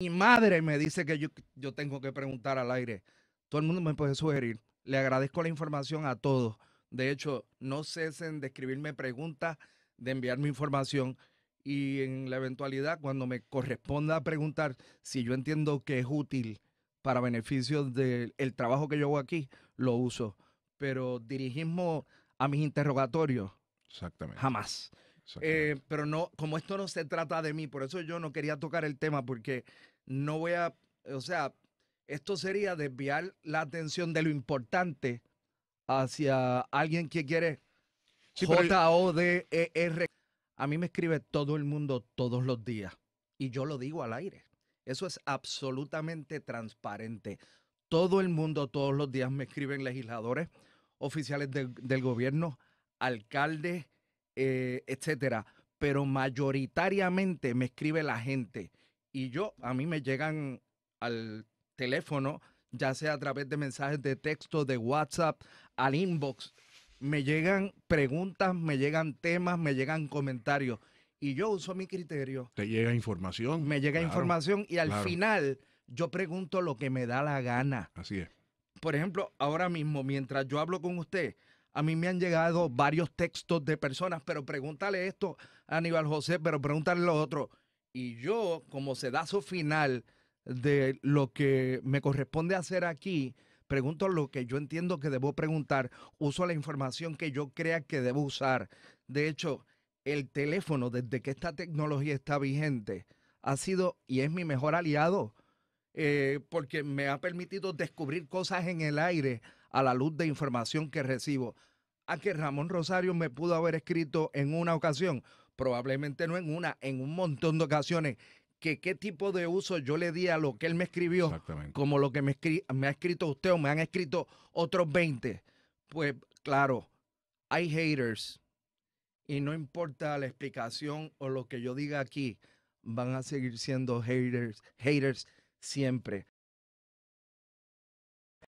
Mi madre me dice que yo, tengo que preguntar al aire. Todo el mundo me puede sugerir. Le agradezco la información a todos. De hecho, no cesen de escribirme preguntas, de enviarme información y en la eventualidad, cuando me corresponda preguntar si yo entiendo que es útil para beneficio del trabajo que yo hago aquí, lo uso. Pero dirigimos a mis interrogatorios, Exactamente. jamás. Eh, pero no, como esto no se trata de mí, por eso yo no quería tocar el tema, porque no voy a, o sea, esto sería desviar la atención de lo importante hacia alguien que quiere J-O-D-E-R. E a mí me escribe todo el mundo todos los días y yo lo digo al aire. Eso es absolutamente transparente. Todo el mundo todos los días me escriben legisladores, oficiales del gobierno, alcaldes, etc. Eh, etcétera. Pero mayoritariamente me escribe la gente y yo, a mí me llegan al teléfono, ya sea a través de mensajes de texto, de WhatsApp, al inbox, me llegan preguntas, me llegan temas, me llegan comentarios. Y yo uso mi criterio. Te llega información. Me llega información y al final yo pregunto lo que me da la gana. Así es. Por ejemplo, ahora mismo, mientras yo hablo con usted, a mí me han llegado varios textos de personas, pero pregúntale esto a Aníbal José, pero pregúntale lo otro. Y yo, como sedazo final de lo que me corresponde hacer aquí, pregunto lo que yo entiendo que debo preguntar, uso la información que yo crea que debo usar. De hecho, el teléfono, desde que esta tecnología está vigente, ha sido y es mi mejor aliado, eh, porque me ha permitido descubrir cosas en el aire a la luz de información que recibo. A que Ramón Rosario me pudo haber escrito en una ocasión, probablemente no en una, en un montón de ocasiones, que qué tipo de uso yo le di a lo que él me escribió, como lo que me, ha escrito usted o me han escrito otros 20. Pues claro, hay haters y no importa la explicación o lo que yo diga aquí, van a seguir siendo haters, haters siempre.